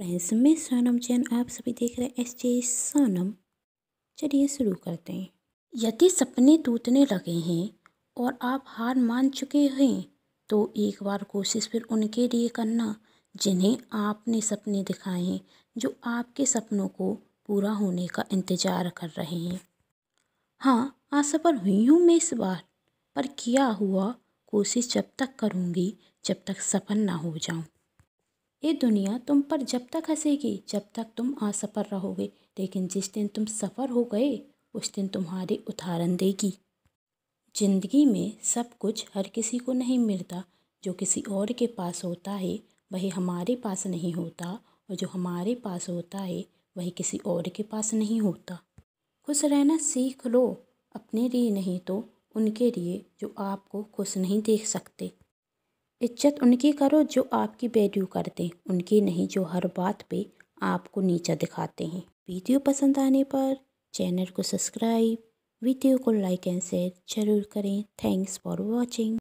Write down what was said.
friends मैं सोनम चैन आप सभी देख रहे हैं एस जे सोनम चलिए शुरू करते हैं यदि सपने टूटने लगे हैं और आप हार मान चुके हैं तो एक बार कोशिश फिर उनके लिए करना जिन्हें आपने सपने दिखाए हैं जो आपके सपनों को पूरा होने का इंतज़ार कर रहे हैं हाँ असफल हुई हूँ मैं इस बार पर किया हुआ कोशिश जब तक करूँगी जब तक सफल ना हो जाऊँ ये दुनिया तुम पर जब तक हंसेगी जब तक तुम असफल रहोगे लेकिन जिस दिन तुम सफ़र हो गए उस दिन तुम्हारे उदाहरण देगी जिंदगी में सब कुछ हर किसी को नहीं मिलता जो किसी और के पास होता है वही हमारे पास नहीं होता और जो हमारे पास होता है वही किसी और के पास नहीं होता खुश रहना सीख लो अपने लिए नहीं तो उनके लिए जो आपको खुश नहीं देख सकते इज्जत उनकी करो जो आपकी वैल्यू करते हैं उनकी नहीं जो हर बात पे आपको नीचा दिखाते हैं वीडियो पसंद आने पर चैनल को सब्सक्राइब वीडियो को लाइक एंड शेयर जरूर करें थैंक्स फॉर वॉचिंग